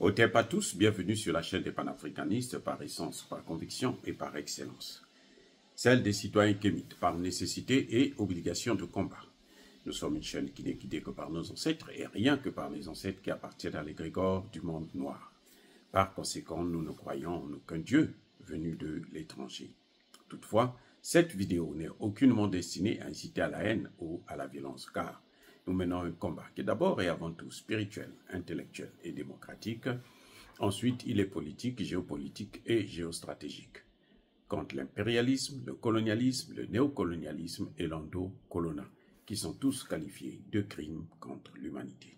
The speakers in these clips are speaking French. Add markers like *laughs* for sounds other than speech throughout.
Au pas tous, bienvenue sur la chaîne des panafricanistes par essence, par conviction et par excellence. Celle des citoyens kémites par nécessité et obligation de combat. Nous sommes une chaîne qui n'est guidée que par nos ancêtres et rien que par les ancêtres qui appartiennent à l'égrégore du monde noir. Par conséquent, nous ne croyons en aucun Dieu venu de l'étranger. Toutefois, cette vidéo n'est aucunement destinée à inciter à la haine ou à la violence, car nous menons un combat qui est d'abord et avant tout spirituel, intellectuel et démocratique. Ensuite, il est politique, géopolitique et géostratégique. Contre l'impérialisme, le colonialisme, le néocolonialisme et l'endocolona, qui sont tous qualifiés de crimes contre l'humanité.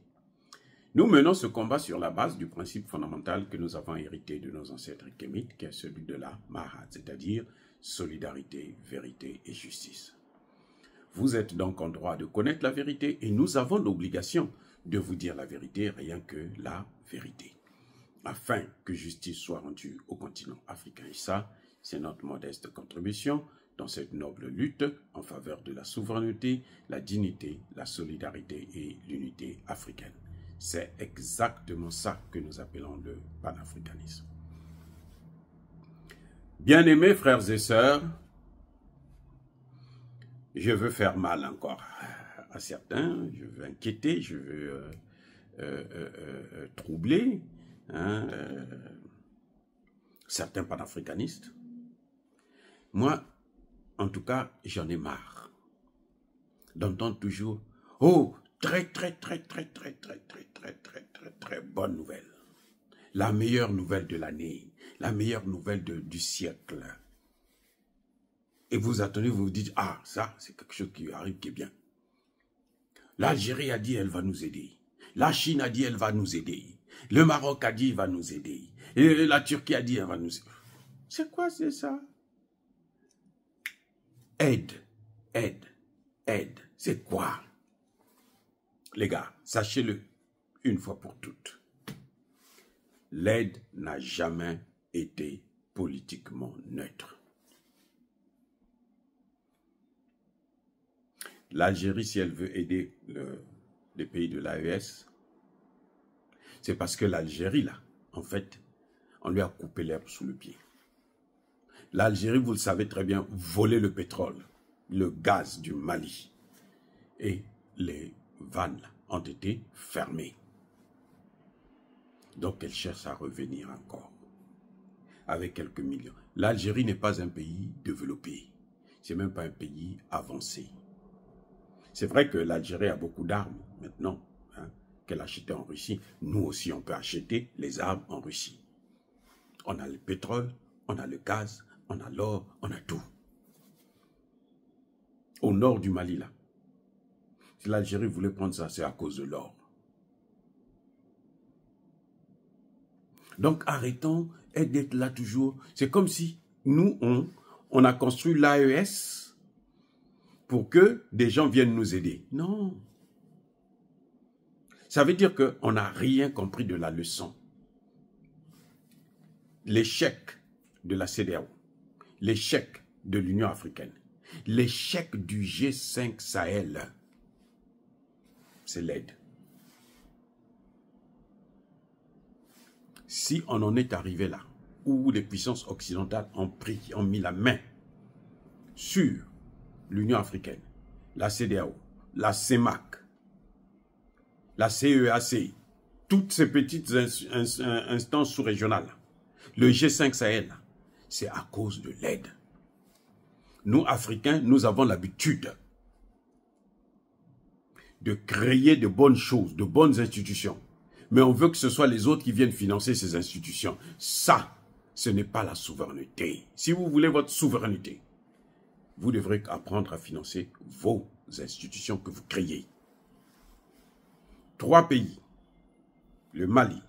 Nous menons ce combat sur la base du principe fondamental que nous avons hérité de nos ancêtres kémites, qui est celui de la Mahat, c'est-à-dire solidarité, vérité et justice. Vous êtes donc en droit de connaître la vérité et nous avons l'obligation de vous dire la vérité, rien que la vérité. Afin que justice soit rendue au continent africain. Et ça, c'est notre modeste contribution dans cette noble lutte en faveur de la souveraineté, la dignité, la solidarité et l'unité africaine. C'est exactement ça que nous appelons le panafricanisme. Bien-aimés frères et sœurs, je veux faire mal encore à certains, je veux inquiéter, je veux troubler certains panafricanistes. Moi, en tout cas, j'en ai marre d'entendre toujours Oh, très, très, très, très, très, très, très, très, très, très, très bonne nouvelle. La meilleure nouvelle de l'année, la meilleure nouvelle du siècle. Et vous attendez, vous vous dites, ah, ça, c'est quelque chose qui arrive, qui est bien. L'Algérie a dit, elle va nous aider. La Chine a dit, elle va nous aider. Le Maroc a dit, il va nous aider. Et la Turquie a dit, elle va nous aider. C'est quoi, c'est ça Aide, aide, aide. C'est quoi Les gars, sachez-le, une fois pour toutes. L'aide n'a jamais été politiquement neutre. l'Algérie, si elle veut aider les pays de l'AES, c'est parce que l'Algérie, là, en fait, on lui a coupé l'herbe sous le pied. L'Algérie, vous le savez très bien, volait le pétrole, le gaz du Mali. Et les vannes ont été fermées. Donc elle cherche à revenir encore avec quelques millions. L'Algérie n'est pas un pays développé. C'est même pas un pays avancé. C'est vrai que l'Algérie a beaucoup d'armes maintenant hein, qu'elle achetait en Russie. Nous aussi, on peut acheter les armes en Russie. On a le pétrole, on a le gaz, on a l'or, on a tout. Au nord du Mali, là. Si l'Algérie voulait prendre ça, c'est à cause de l'or. Donc arrêtons d'être là toujours. C'est comme si nous, on, on a construit l'AES, pour que des gens viennent nous aider. Non. Ça veut dire qu'on n'a rien compris de la leçon. L'échec de la CDAO, l'échec de l'Union africaine, l'échec du G5 Sahel, c'est l'aide. Si on en est arrivé là, où les puissances occidentales ont pris, ont mis la main sur l'Union africaine, la CDAO, la CEMAC, la CEAC, e toutes ces petites instances sous-régionales, le G5 Sahel, c'est à cause de l'aide. Nous, Africains, nous avons l'habitude de créer de bonnes choses, de bonnes institutions. Mais on veut que ce soit les autres qui viennent financer ces institutions. Ça, ce n'est pas la souveraineté. Si vous voulez votre souveraineté, vous devrez apprendre à financer vos institutions que vous créez. Trois pays, le Mali,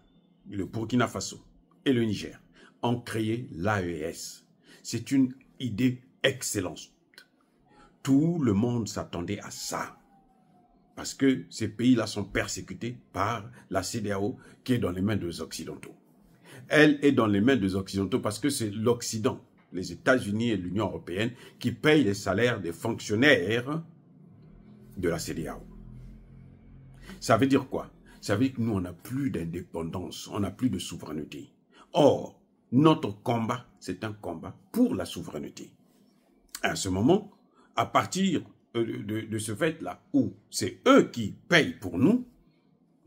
le Burkina Faso et le Niger, ont créé l'AES. C'est une idée excellente. Tout le monde s'attendait à ça. Parce que ces pays-là sont persécutés par la CDAO qui est dans les mains des Occidentaux. Elle est dans les mains des Occidentaux parce que c'est l'Occident les États-Unis et l'Union européenne qui payent les salaires des fonctionnaires de la CDAO. Ça veut dire quoi Ça veut dire que nous, on n'a plus d'indépendance, on n'a plus de souveraineté. Or, notre combat, c'est un combat pour la souveraineté. À ce moment, à partir de, ce fait-là, où c'est eux qui payent pour nous,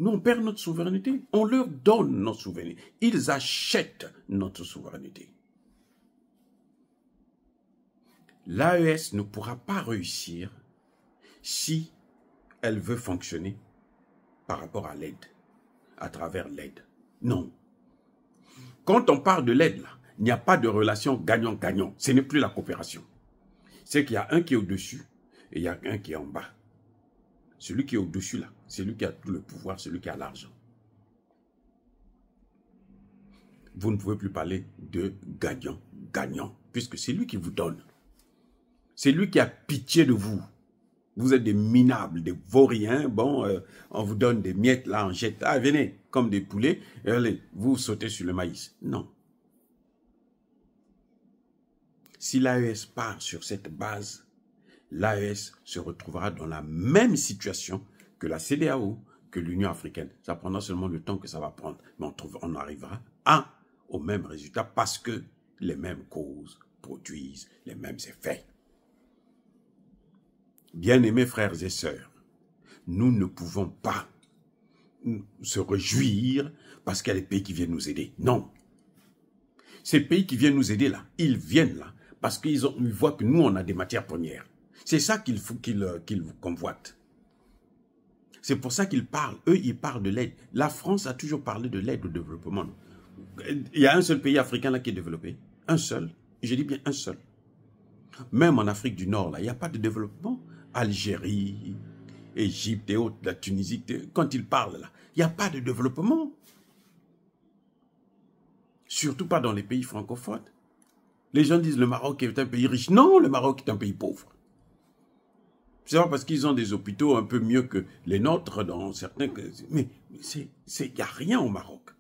nous, on perd notre souveraineté. On leur donne notre souveraineté. Ils achètent notre souveraineté. l'AES ne pourra pas réussir si elle veut fonctionner par rapport à l'aide, à travers l'aide. Non. Quand on parle de l'aide, là, il n'y a pas de relation gagnant-gagnant. Ce n'est plus la coopération. C'est qu'il y a un qui est au-dessus et il y a un qui est en bas. Celui qui est au-dessus, là, lui qui a tout le pouvoir, celui qui a l'argent. Vous ne pouvez plus parler de gagnant-gagnant, puisque c'est lui qui vous donne. C'est lui qui a pitié de vous. Vous êtes des minables, des vauriens. Bon, euh, on vous donne des miettes, là, on jette. Ah, venez, comme des poulets. Et allez, vous sautez sur le maïs. Non. Si l'AES part sur cette base, l'AES se retrouvera dans la même situation que la CDAO, que l'Union africaine. Ça prendra seulement le temps que ça va prendre. Mais on, on arrivera à, au même résultat parce que les mêmes causes produisent les mêmes effets. Bien-aimés frères et sœurs, nous ne pouvons pas se réjouir parce qu'il y a des pays qui viennent nous aider. Non. Ces pays qui viennent nous aider là, ils viennent là parce qu'ils voient que nous, on a des matières premières. C'est ça qu'ils euh, qu'ils vous convoitent. C'est pour ça qu'ils parlent. Eux, ils parlent de l'aide. La France a toujours parlé de l'aide au développement. Il y a un seul pays africain là qui est développé. Un seul. Je dis bien un seul. Même en Afrique du Nord, là, il n'y a pas de développement. Algérie, Égypte et autres, la Tunisie, quand ils parlent là, il n'y a pas de développement. Surtout pas dans les pays francophones. Les gens disent le Maroc est un pays riche. Non, le Maroc est un pays pauvre. C'est pas parce qu'ils ont des hôpitaux un peu mieux que les nôtres dans certains... Mais il n'y a rien au Maroc.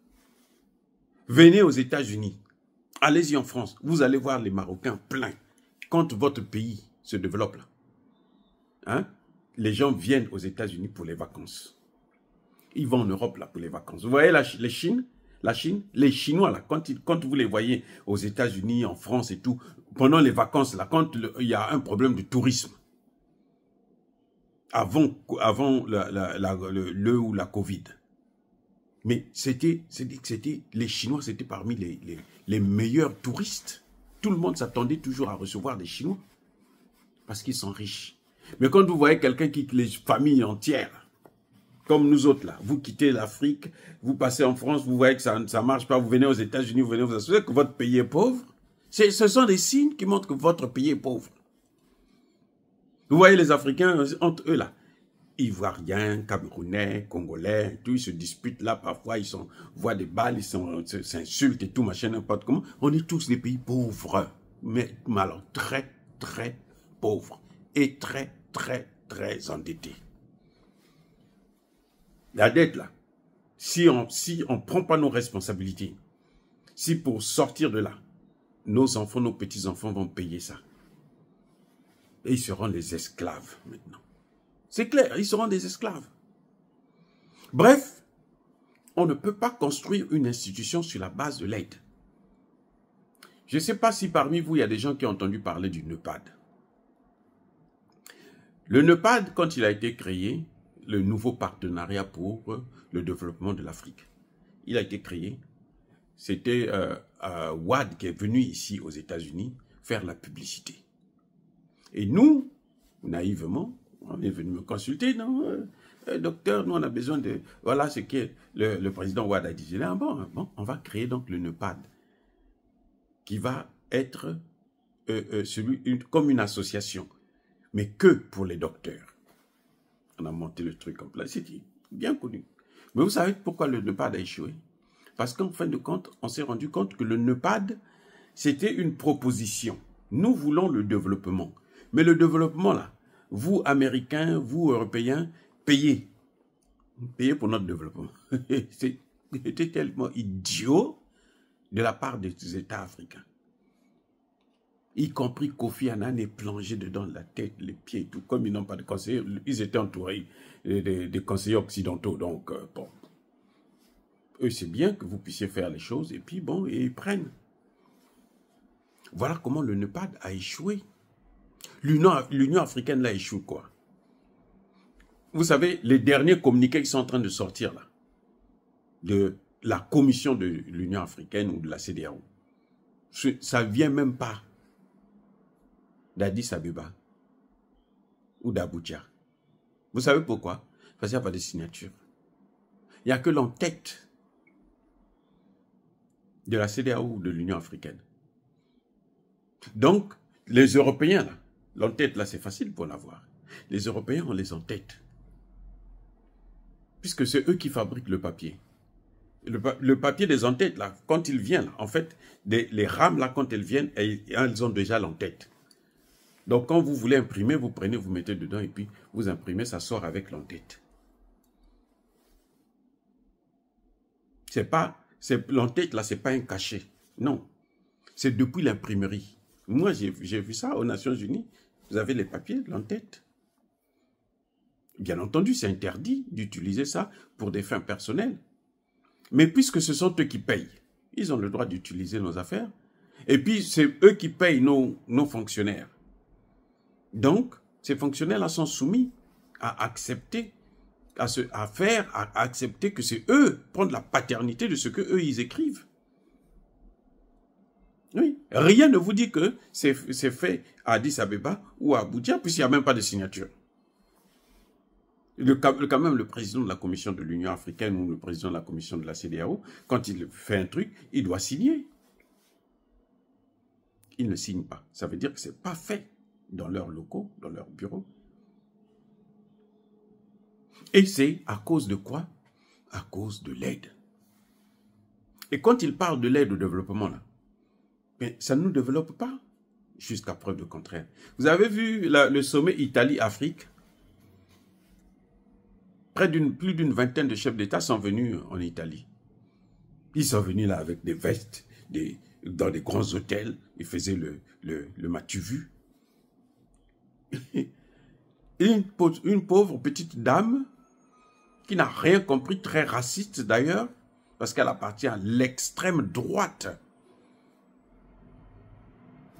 Venez aux États-Unis. Allez-y en France. Vous allez voir les Marocains pleins. Quand votre pays se développe là, Hein? les gens viennent aux États-Unis pour les vacances. Ils vont en Europe là pour les vacances. Vous voyez la, Chine, la Chine, les Chinois là, quand, ils, quand vous les voyez aux États-Unis, en France et tout, pendant les vacances là, quand il y a un problème de tourisme, avant, avant le, ou la Covid. Mais c'était, c'était, les Chinois, c'était parmi les, les meilleurs touristes. Tout le monde s'attendait toujours à recevoir des Chinois parce qu'ils sont riches. Mais quand vous voyez quelqu'un qui quitte les familles entières, comme nous autres là, vous quittez l'Afrique, vous passez en France, vous voyez que ça ne marche pas, vous venez aux États-Unis, vous venez vous assurer que votre pays est pauvre. ce sont des signes qui montrent que votre pays est pauvre. Vous voyez les Africains euh, entre eux là, Ivoiriens, Camerounais, Congolais, tout, ils se disputent là, parfois ils sont, voient des balles, ils euh, s'insultent et tout, machin, n'importe comment. On est tous des pays pauvres, mais alors très, très pauvres est très, très, très endetté. La dette, là, si on si ne on prend pas nos responsabilités, si pour sortir de là, nos enfants, nos petits-enfants vont payer ça. Et ils seront des esclaves maintenant. C'est clair, ils seront des esclaves. Bref, on ne peut pas construire une institution sur la base de l'aide. Je ne sais pas si parmi vous, il y a des gens qui ont entendu parler du NEPAD. Le NEPAD, quand il a été créé, le nouveau partenariat pour le développement de l'Afrique, il a été créé. C'était euh, euh, Wad qui est venu ici aux États-Unis faire la publicité. Et nous, naïvement, on est venu me consulter, non euh, Docteur, nous on a besoin de... Voilà ce que le, président Wad a dit. Ah ah bon, on va créer donc le NEPAD qui va être comme une association mais que pour les docteurs. On a monté le truc en place, c'était bien connu. Mais vous savez pourquoi le NEPAD a échoué Parce qu'en fin de compte, on s'est rendu compte que le NEPAD, c'était une proposition. Nous voulons le développement. Mais le développement, là, vous, Américains, vous, Européens, payez. Payez pour notre développement. *laughs* C'était tellement idiot de la part des États africains y compris Kofi Annan est plongé dedans la tête, les pieds tout. Comme ils n'ont pas de conseillers, ils étaient entourés euh, des, conseillers occidentaux. Donc, euh, bon, eux, c'est bien que vous puissiez faire les choses. Et puis, bon, ils prennent. Voilà comment le NEPAD a échoué. L'Union africaine l'a échoué, quoi. Vous savez, les derniers communiqués qui sont en train de sortir, là, de la commission de l'Union africaine ou de la CDAO, ça ne vient même pas d'Addis Abeba ou d'Abuja. Vous savez pourquoi Parce qu'il n'y a pas de signature. Il n'y a que l'entête de la CDAO ou de l'Union africaine. Donc, les Européens, l'entête, là, c'est facile pour l'avoir. Les Européens, ont les entêtes. Puisque c'est eux qui fabriquent le papier. Le, papier des entêtes, là, quand ils viennent, en fait, les rames, là, quand elles viennent, elles, elles ont déjà l'entête. Donc quand vous voulez imprimer, vous prenez, vous mettez dedans et puis vous imprimez, ça sort avec l'entête. C'est pas, c'est l'entête là, c'est pas un cachet. Non, c'est depuis l'imprimerie. Moi, j'ai vu ça aux Nations Unies. Vous avez les papiers, l'entête. Bien entendu, c'est interdit d'utiliser ça pour des fins personnelles. Mais puisque ce sont eux qui payent, ils ont le droit d'utiliser nos affaires. Et puis, c'est eux qui payent nos fonctionnaires. Donc, ces fonctionnaires-là sont soumis à accepter, à, se, faire, à accepter que c'est eux, prendre la paternité de ce que eux, ils écrivent. Oui. Rien ne vous dit que c'est fait à Addis Abeba ou à Abuja, puisqu'il n'y a même pas de signature. Le, quand même, le président de la Commission de l'Union africaine ou le président de la Commission de la CDAO, quand il fait un truc, il doit signer. Il ne signe pas. Ça veut dire que ce n'est pas fait dans leurs locaux, dans leurs bureaux. Et c'est à cause de quoi À cause de l'aide. Et quand ils parlent de l'aide au développement, là, ça ne nous développe pas jusqu'à preuve de contraire. Vous avez vu le sommet Italie-Afrique Près d'une plus d'une vingtaine de chefs d'État sont venus en Italie. Ils sont venus là avec des vestes, des, dans des grands hôtels. Ils faisaient le, le, le matuvu. *laughs* une, pauvre petite dame qui n'a rien compris, très raciste d'ailleurs, parce qu'elle appartient à l'extrême droite,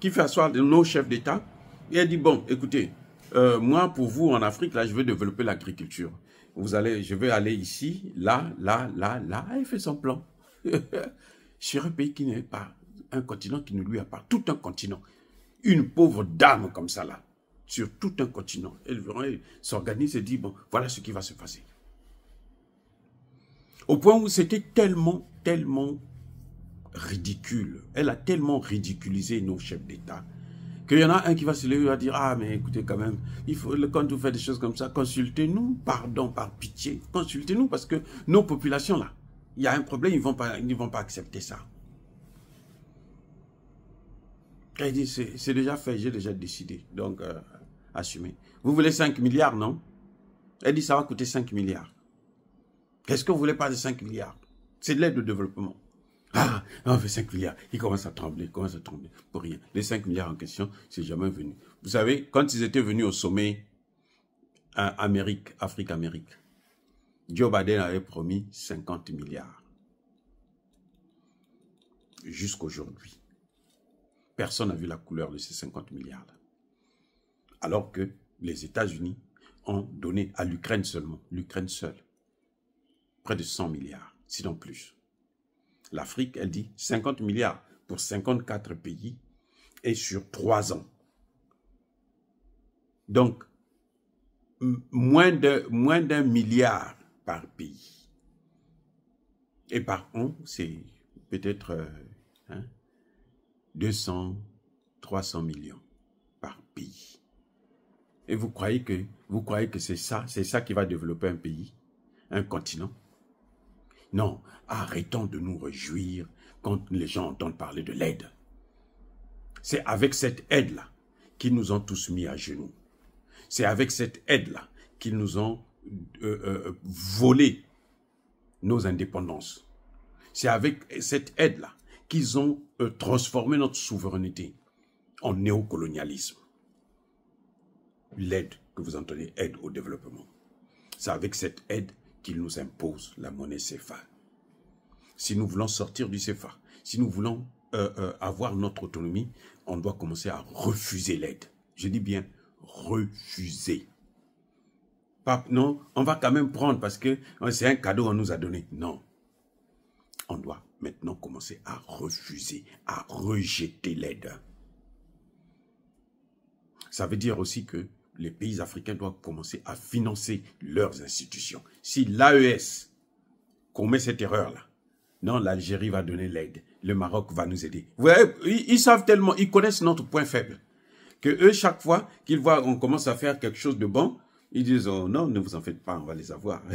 qui fait asseoir nos chefs d'État, et elle dit, bon, écoutez, euh, moi, pour vous, en Afrique, là, je veux développer l'agriculture. Vous allez, je vais aller ici, là, là, là, là, elle fait son plan. *laughs* Sur un pays qui n'est pas, un continent qui ne lui a pas, tout un continent. Une pauvre dame comme ça, là sur tout un continent. Elle s'organise et dit, bon, voilà ce qui va se passer. Au point où c'était tellement, tellement ridicule. Elle a tellement ridiculisé nos chefs d'État qu'il y en a un qui va se lever et va dire, ah, mais écoutez quand même, il quand vous faites des choses comme ça, consultez-nous, pardon, par pitié, consultez-nous parce que nos populations là, il y a un problème, ils ne vont, vont pas accepter ça. Elle dit, c'est déjà fait, j'ai déjà décidé. Donc, euh, assumer Vous voulez 5 milliards, non Elle dit, ça va coûter 5 milliards. Qu'est-ce que vous voulez pas de 5 milliards C'est de l'aide au développement. Ah, on fait 5 milliards. Il commence à trembler, il commence à trembler pour rien. Les 5 milliards en question, c'est jamais venu. Vous savez, quand ils étaient venus au sommet Amérique, Afrique-Amérique, Joe Biden avait promis 50 milliards. Jusqu'aujourd'hui. Personne n'a vu la couleur de ces 50 milliards Alors que les États-Unis ont donné à l'Ukraine seulement, l'Ukraine seule, près de 100 milliards, sinon plus. L'Afrique, elle dit 50 milliards pour 54 pays et sur 3 ans. Donc, moins d'un moins milliard par pays. Et par an, c'est peut-être euh, 200, 300 millions par pays. Et vous croyez que vous croyez que c'est ça, c'est ça qui va développer un pays, un continent Non, arrêtons de nous réjouir quand les gens entendent parler de l'aide. C'est avec cette aide-là qu'ils nous ont tous mis à genoux. C'est avec cette aide-là qu'ils nous ont euh, euh, volé nos indépendances. C'est avec cette aide-là ont euh, transformé notre souveraineté en néocolonialisme. L'aide que vous entendez, aide au développement. C'est avec cette aide qu'ils nous imposent la monnaie CFA. Si nous voulons sortir du CFA, si nous voulons euh, euh, avoir notre autonomie, on doit commencer à refuser l'aide. Je dis bien refuser. non, on va quand même prendre parce que c'est un cadeau qu'on nous a donné. Non. On doit maintenant commencer à refuser, à rejeter l'aide. Ça veut dire aussi que les pays africains doivent commencer à financer leurs institutions. Si l'AES commet cette erreur-là, non, l'Algérie va donner l'aide, le Maroc va nous aider. ils, savent tellement, ils connaissent notre point faible, que eux, chaque fois qu'ils voient qu'on commence à faire quelque chose de bon, ils disent, oh non, ne vous en faites pas, on va les avoir. *laughs*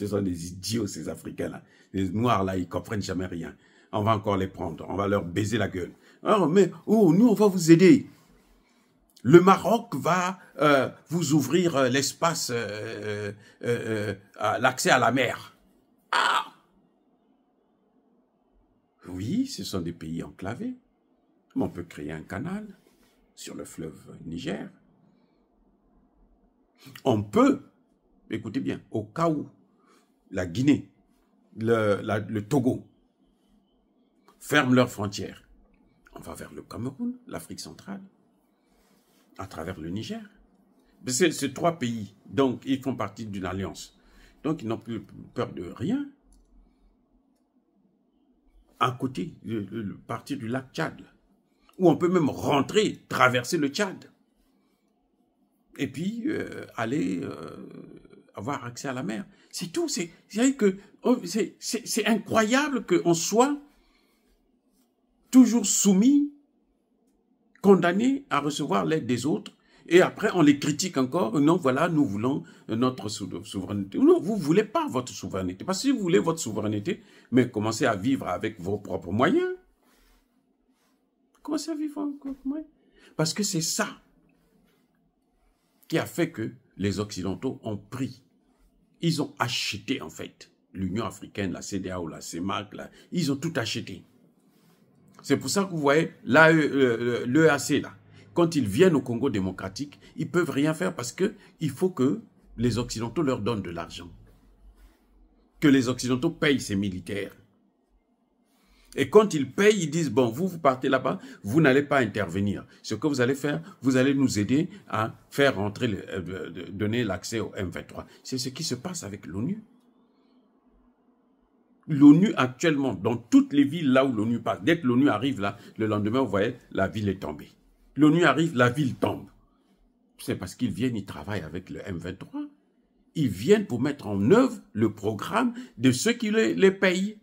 Ce sont des idiots, ces Africains-là. Les Noirs-là, ils comprennent jamais rien. On va encore les prendre. On va leur baiser la gueule. Oh, mais oh, nous, on va vous aider. Le Maroc va euh, vous ouvrir euh, l'espace, euh, l'accès à la mer. Ah Oui, ce sont des pays enclavés. on peut créer un canal sur le fleuve Niger. On peut, écoutez bien, au cas où la Guinée, le, Togo ferment leurs frontières. On va vers le Cameroun, l'Afrique centrale, à travers le Niger. c'est ces trois pays, donc ils font partie d'une alliance. Donc ils n'ont plus peur de rien. À côté, le, parti du lac Tchad, où on peut même rentrer, traverser le Tchad, et puis euh, aller euh, avoir accès à la mer. C'est tout. C'est que oh, c'est incroyable qu'on soit toujours soumis, condamné à recevoir l'aide des autres. Et après, on les critique encore. Non, voilà, nous voulons notre souveraineté. Non, vous ne voulez pas votre souveraineté. Parce que si vous voulez votre souveraineté, mais commencez à vivre avec vos propres moyens. Commencez à vivre avec vos Parce que c'est ça qui a fait que les Occidentaux ont pris ils ont acheté, en fait, l'Union africaine, la ou la CEMAC, ils ont tout acheté. C'est pour ça que vous voyez, euh, euh, l'EAC, là, quand ils viennent au Congo démocratique, ils peuvent rien faire parce qu'il faut que les Occidentaux leur donnent de l'argent. Que les Occidentaux payent ces militaires. Et quand ils payent, ils disent, bon, vous, vous partez là-bas, vous n'allez pas intervenir. Ce que vous allez faire, vous allez nous aider à faire rentrer, euh, donner l'accès au M23. C'est ce qui se passe avec l'ONU. L'ONU actuellement, dans toutes les villes là où l'ONU passe, dès que l'ONU arrive là, le lendemain, vous voyez, la ville est tombée. L'ONU arrive, la ville tombe. C'est parce qu'ils viennent, ils travaillent avec le M23. Ils viennent pour mettre en œuvre le programme de ceux qui les payent.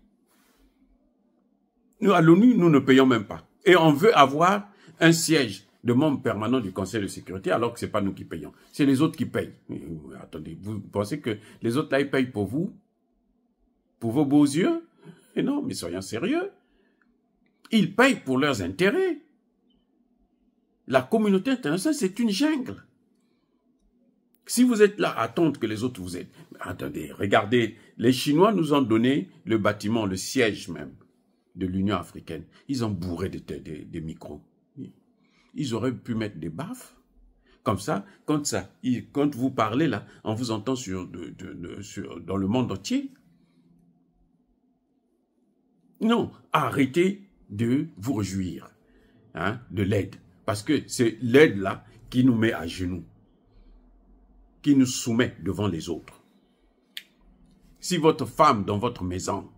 Nous, à l'ONU, nous ne payons même pas. Et on veut avoir un siège de membre permanent du Conseil de sécurité, alors que ce n'est pas nous qui payons. C'est les autres qui payent. Euh, attendez, vous pensez que les autres là, ils payent pour vous Pour vos beaux yeux Et non, mais soyons sérieux. Ils payent pour leurs intérêts. La communauté internationale, c'est une jungle. Si vous êtes là, attendre que les autres vous aident. Attendez, regardez, les Chinois nous ont donné le bâtiment, le siège même de l'Union africaine. Ils ont bourré des micros. Ils auraient pu mettre des baffes. Comme ça, quand, ça, quand vous parlez là, on vous entend sur, dans le monde entier. Non, arrêtez de vous réjouir hein, de l'aide. Parce que c'est l'aide là qui nous met à genoux, qui nous soumet devant les autres. Si votre femme dans votre maison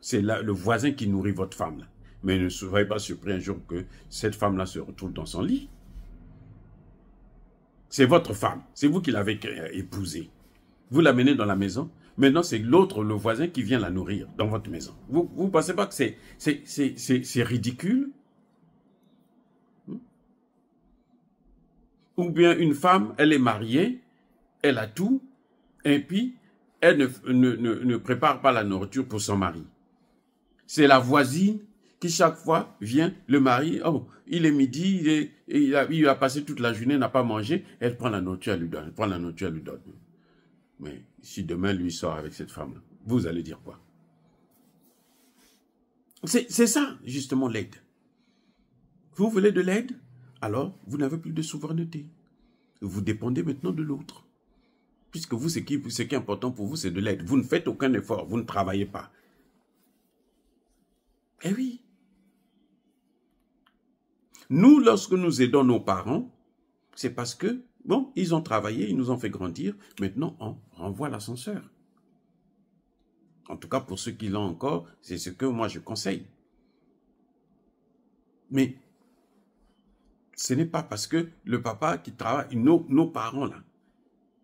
c'est le voisin qui nourrit votre femme. Mais ne soyez pas surpris un jour que cette femme-là se retrouve dans son lit. C'est votre femme. C'est vous qui l'avez euh, épousée. Vous l'amenez dans la maison. Maintenant, c'est l'autre, le voisin, qui vient la nourrir dans votre maison. Vous ne pensez pas que c'est ridicule hmm? Ou bien une femme, elle est mariée, elle a tout, et puis elle ne prépare pas la nourriture pour son mari c'est la voisine qui chaque fois vient, le mari, oh, il est midi, il, a, passé toute la journée, n'a pas mangé, elle prend la nourriture, elle lui donne, elle prend la nourriture, elle lui Mais si demain lui sort avec cette femme-là, vous allez dire quoi C'est ça, justement, l'aide. Vous voulez de l'aide Alors, vous n'avez plus de souveraineté. Vous dépendez maintenant de l'autre. Puisque vous, ce qui est important pour vous, c'est de l'aide. Vous ne faites aucun effort, vous ne travaillez pas. Eh oui. Nous, lorsque nous aidons nos parents, c'est parce que, bon, ils ont travaillé, ils nous ont fait grandir, maintenant on renvoie l'ascenseur. En tout cas, pour ceux qui l'ont encore, c'est ce que moi je conseille. Mais ce n'est pas parce que le papa qui travaille, nos, parents là,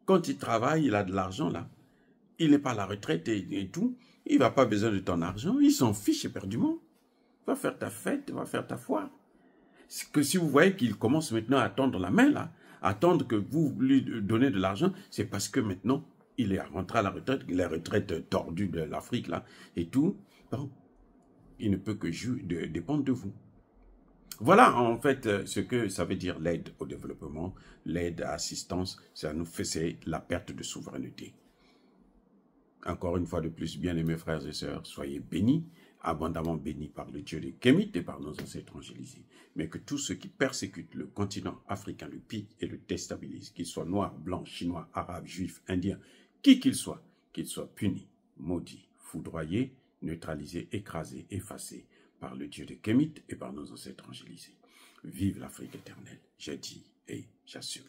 quand il travaille, il a de l'argent là, il n'est pas à la retraite et, tout, il n'a pas besoin de ton argent, il s'en fiche éperdument va faire ta fête, va faire ta foi. Que si vous voyez qu'il commence maintenant à tendre la main, là, attendre que vous lui donnez de l'argent, c'est parce que maintenant, il est rentré à la retraite, la retraite tordue de l'Afrique, là, et tout. Bon, il ne peut que dépendre de vous. Voilà, en fait, euh, ce que ça veut dire l'aide au développement, l'aide à assistance, ça nous fait, la perte de souveraineté. Encore une fois de plus, bien aimés frères et sœurs, soyez bénis abondamment béni par le Dieu des Kémites et par nos ancêtres angélisés, mais que tous ceux qui persécutent le continent africain le pillent et le déstabilisent, qu'ils soient noirs, blancs, chinois, arabes, juifs, indiens, qui qu'ils soient, qu'ils soient punis, maudits, foudroyés, neutralisés, écrasés, effacés par le Dieu des Kémites et par nos ancêtres angélisés. Vive l'Afrique éternelle, j'ai dit et j'assure.